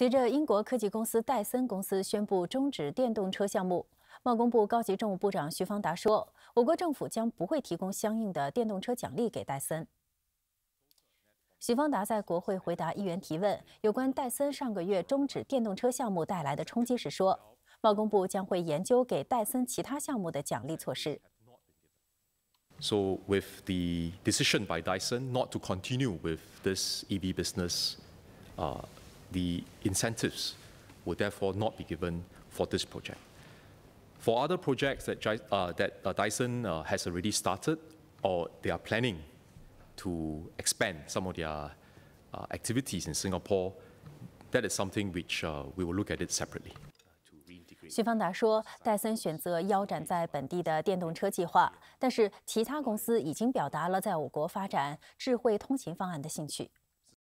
随着英国科技公司戴森公司宣布终止电动车项目，贸工部高级政务部长徐方达说：“我国政府将不会提供相应的电动车奖励给戴森。”徐方达在国会回答议员提问有关戴森上个月终止电动车项目带来的冲击时说：“贸工部将会研究给戴森其他项目的奖励措施。” the incentives will therefore not be given for this project. For other projects that, uh, that uh, Dyson uh, has already started or they are planning to expand some of their uh, activities in Singapore, that is something which uh, we will look at it separately. 徐方达说，戴森选择腰斩在本地的电动车计划，但是其他公司已经表达了在我国发展智慧通勤方案的兴趣。